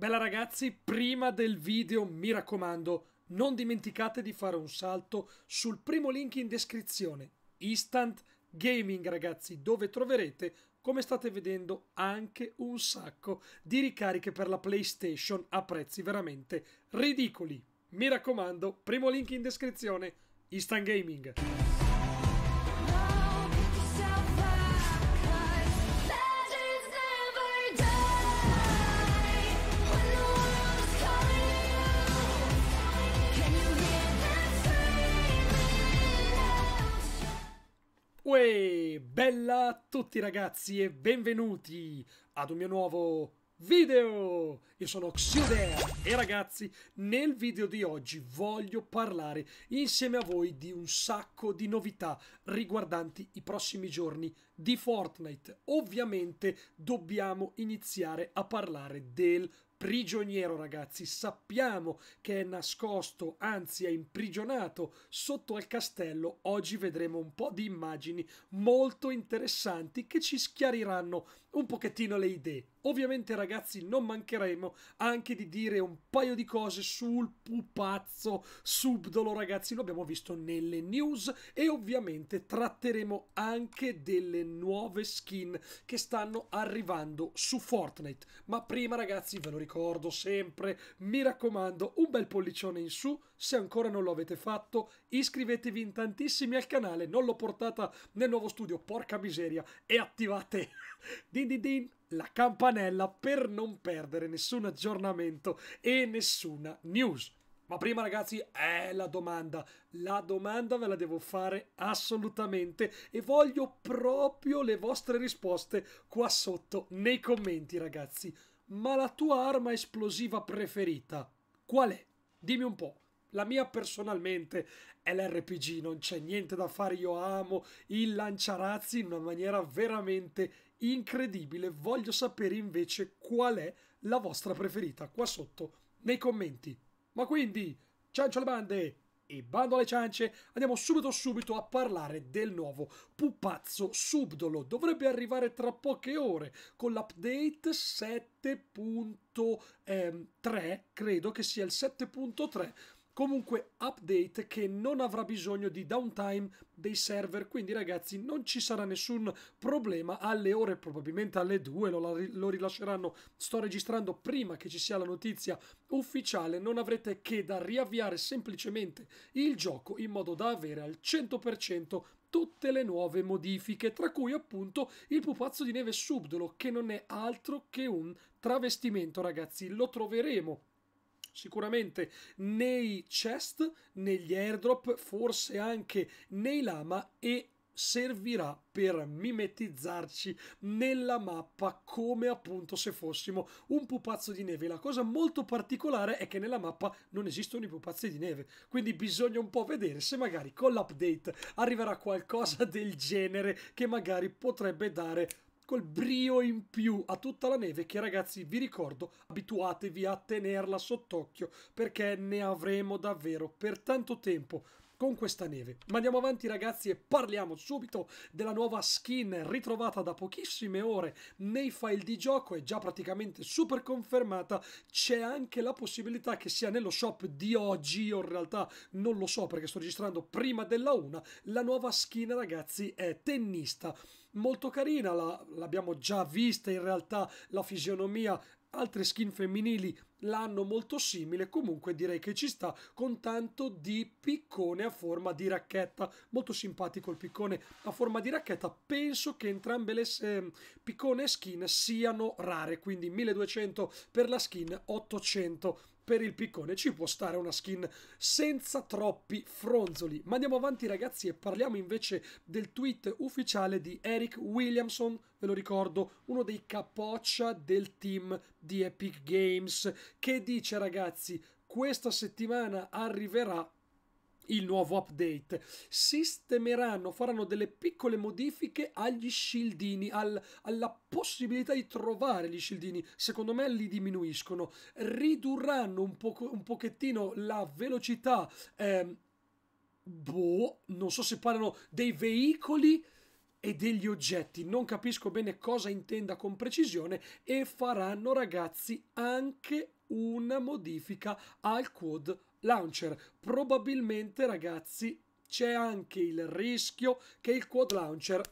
Bella ragazzi, prima del video mi raccomando, non dimenticate di fare un salto sul primo link in descrizione, Instant Gaming ragazzi, dove troverete, come state vedendo, anche un sacco di ricariche per la PlayStation a prezzi veramente ridicoli. Mi raccomando, primo link in descrizione, Instant Gaming. Uè, bella a tutti ragazzi e benvenuti ad un mio nuovo video! Io sono Xiodea e ragazzi nel video di oggi voglio parlare insieme a voi di un sacco di novità riguardanti i prossimi giorni di Fortnite. Ovviamente dobbiamo iniziare a parlare del prigioniero, ragazzi. Sappiamo che è nascosto, anzi è imprigionato sotto al castello. Oggi vedremo un po' di immagini molto interessanti che ci schiariranno un pochettino le idee. Ovviamente, ragazzi, non mancheremo anche di dire un paio di cose sul pupazzo subdolo, ragazzi. Lo abbiamo visto nelle news e ovviamente tratteremo anche delle nuove skin che stanno arrivando su Fortnite. Ma prima ragazzi ve lo ricordo sempre, mi raccomando un bel pollicione in su se ancora non lo avete fatto, iscrivetevi in tantissimi al canale, non l'ho portata nel nuovo studio, porca miseria, e attivate din din din la campanella per non perdere nessun aggiornamento e nessuna news. Ma prima ragazzi, è la domanda, la domanda ve la devo fare assolutamente e voglio proprio le vostre risposte qua sotto nei commenti ragazzi. Ma la tua arma esplosiva preferita qual è? Dimmi un po'. La mia personalmente è l'RPG, non c'è niente da fare, io amo il lanciarazzi in una maniera veramente incredibile. Voglio sapere invece qual è la vostra preferita qua sotto nei commenti. Ma quindi, ciancio alle bande e bando alle ciance, andiamo subito subito a parlare del nuovo pupazzo subdolo. Dovrebbe arrivare tra poche ore con l'update 7.3, ehm, credo che sia il 7.3 Comunque update che non avrà bisogno di downtime dei server, quindi ragazzi non ci sarà nessun problema alle ore, probabilmente alle 2 lo, lo rilasceranno, sto registrando prima che ci sia la notizia ufficiale, non avrete che da riavviare semplicemente il gioco in modo da avere al 100% tutte le nuove modifiche, tra cui appunto il pupazzo di neve subdolo, che non è altro che un travestimento, ragazzi. Lo troveremo sicuramente nei chest, negli airdrop, forse anche nei lama e servirà per mimetizzarci nella mappa come appunto se fossimo un pupazzo di neve. La cosa molto particolare è che nella mappa non esistono i pupazzi di neve, quindi bisogna un po' vedere se magari con l'update arriverà qualcosa del genere che magari potrebbe dare quel brio in più a tutta la neve che ragazzi vi ricordo abituatevi a tenerla sott'occhio perché ne avremo davvero per tanto tempo con questa neve. Ma andiamo avanti ragazzi e parliamo subito della nuova skin ritrovata da pochissime ore nei file di gioco È già praticamente super confermata. C'è anche la possibilità che sia nello shop di oggi, io in realtà non lo so perché sto registrando prima della una, la nuova skin ragazzi è tennista. Molto carina, l'abbiamo già vista in realtà la fisionomia altre skin femminili l'hanno molto simile, comunque direi che ci sta con tanto di piccone a forma di racchetta, molto simpatico il piccone a forma di racchetta, penso che entrambe le eh, piccone e skin siano rare, quindi 1200 per la skin, 800 per il piccone ci può stare una skin senza troppi fronzoli. Ma andiamo avanti ragazzi e parliamo invece del tweet ufficiale di Eric Williamson, ve lo ricordo, uno dei capoccia del team di Epic Games, che dice ragazzi questa settimana arriverà il nuovo update. Sistemeranno, faranno delle piccole modifiche agli shieldini, al, alla possibilità di trovare gli shieldini. Secondo me li diminuiscono. Ridurranno un, po- un pochettino la velocità. Ehm, boh, non so se parlano dei veicoli e degli oggetti, non capisco bene cosa intenda con precisione e faranno ragazzi anche una modifica al quad launcher. Probabilmente, ragazzi, c'è anche il rischio che il quad launcher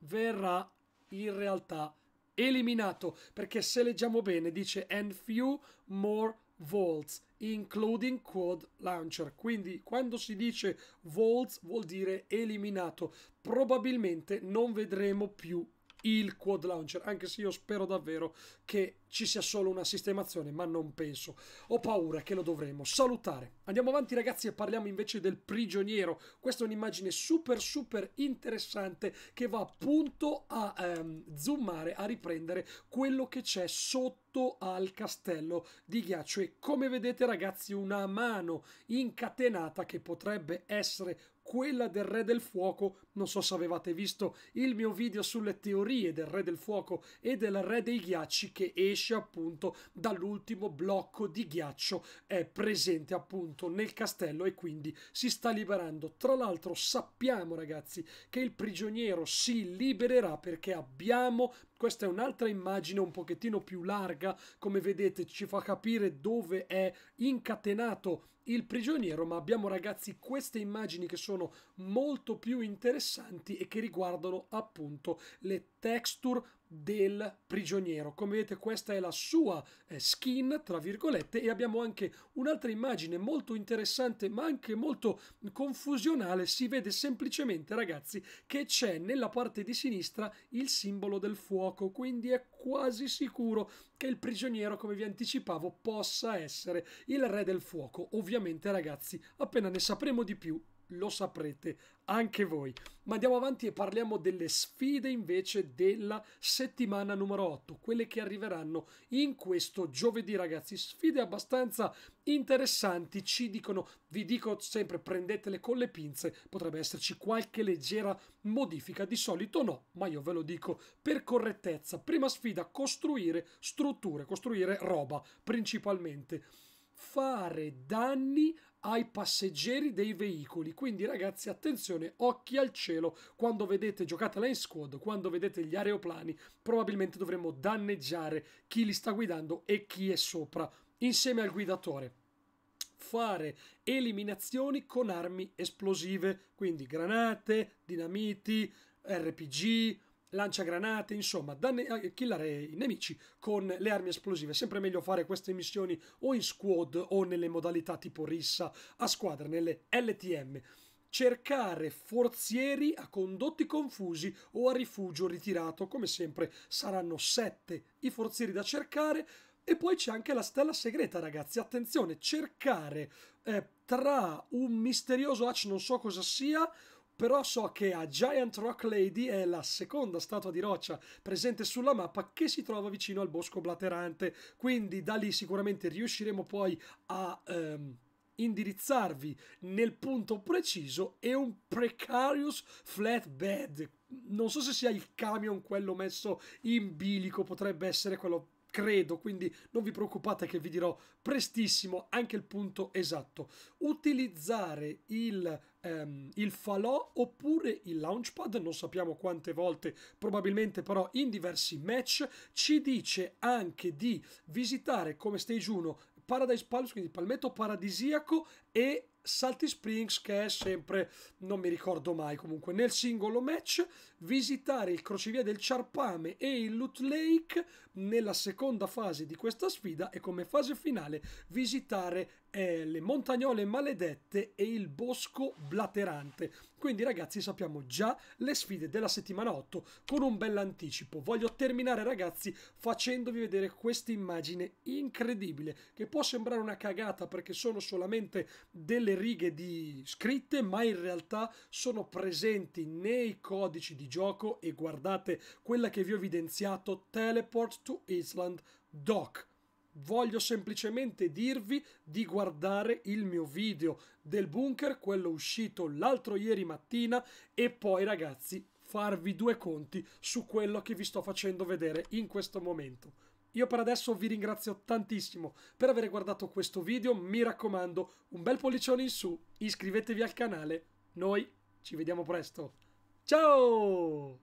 verrà in realtà eliminato perché se leggiamo bene dice and few more volts including quad launcher quindi quando si dice volts vuol dire eliminato probabilmente non vedremo più il quad launcher, anche se io spero davvero che ci sia solo una sistemazione, ma non penso. Ho paura che lo dovremo salutare. Andiamo avanti ragazzi e parliamo invece del prigioniero. Questa è un'immagine super super interessante che va appunto a ehm, zoomare, a riprendere quello che c'è sotto al castello di ghiaccio e come vedete ragazzi una mano incatenata che potrebbe essere quella del Re del Fuoco. Non so se avevate visto il mio video sulle teorie del Re del Fuoco e del Re dei Ghiacci che esce appunto dall'ultimo blocco di ghiaccio è presente appunto nel castello e quindi si sta liberando. Tra l'altro sappiamo ragazzi che il prigioniero si libererà perché abbiamo questa è un'altra immagine un pochettino più larga, come vedete ci fa capire dove è incatenato il prigioniero, ma abbiamo ragazzi queste immagini che sono molto più interessanti e che riguardano appunto le texture del prigioniero. Come vedete questa è la sua eh, skin, tra virgolette, e abbiamo anche un'altra immagine molto interessante ma anche molto confusionale. Si vede semplicemente, ragazzi, che c'è nella parte di sinistra il simbolo del fuoco, quindi è quasi sicuro che il prigioniero, come vi anticipavo, possa essere il re del fuoco. Ovviamente, ragazzi, appena ne sapremo di più, lo saprete anche voi. Ma andiamo avanti e parliamo delle sfide invece della settimana numero 8, quelle che arriveranno in questo giovedì, ragazzi. Sfide abbastanza interessanti, ci dicono, vi dico sempre prendetele con le pinze, potrebbe esserci qualche leggera modifica, di solito no, ma io ve lo dico per correttezza. Prima sfida, costruire strutture, costruire roba principalmente fare danni ai passeggeri dei veicoli. Quindi ragazzi, attenzione, occhi al cielo, quando vedete giocatela in squad, quando vedete gli aeroplani, probabilmente dovremmo danneggiare chi li sta guidando e chi è sopra, insieme al guidatore fare eliminazioni con armi esplosive, quindi granate, dinamiti, RPG, lancia granate, insomma, danne- eh, killare i nemici con le armi esplosive. È sempre meglio fare queste missioni o in squad o nelle modalità tipo rissa a squadra, nelle LTM. Cercare forzieri a condotti confusi o a rifugio ritirato, come sempre saranno sette i forzieri da cercare. E poi c'è anche la stella segreta, ragazzi. Attenzione, cercare eh, tra un misterioso H, non so cosa sia, però so che a Giant Rock Lady è la seconda statua di roccia presente sulla mappa che si trova vicino al bosco blaterante, quindi da lì sicuramente riusciremo poi a... Ehm, indirizzarvi nel punto preciso e un precarious flatbed non so se sia il camion quello messo in bilico potrebbe essere quello credo, quindi non vi preoccupate che vi dirò prestissimo anche il punto esatto. Utilizzare il, ehm, il falò oppure il launchpad, non sappiamo quante volte, probabilmente però in diversi match, ci dice anche di visitare come stage 1 Paradise Palms, quindi Palmetto Paradisiaco e Salty Springs che è sempre, non mi ricordo mai comunque, nel singolo match visitare il crocevia del Ciarpame e il Loot Lake nella seconda fase di questa sfida e come fase finale visitare eh, le montagnole maledette e il bosco blaterante. Quindi ragazzi sappiamo già le sfide della settimana 8 con un bel anticipo. Voglio terminare ragazzi facendovi vedere questa immagine incredibile che può sembrare una cagata perché sono solamente delle righe di scritte ma in realtà sono presenti nei codici di gioco e guardate quella che vi ho evidenziato, Teleport to Island Dock. Voglio semplicemente dirvi di guardare il mio video del bunker, quello uscito l'altro ieri mattina e poi ragazzi farvi due conti su quello che vi sto facendo vedere in questo momento. Io per adesso vi ringrazio tantissimo per aver guardato questo video, mi raccomando un bel pollicione in su, iscrivetevi al canale, noi ci vediamo presto. ¡Chao!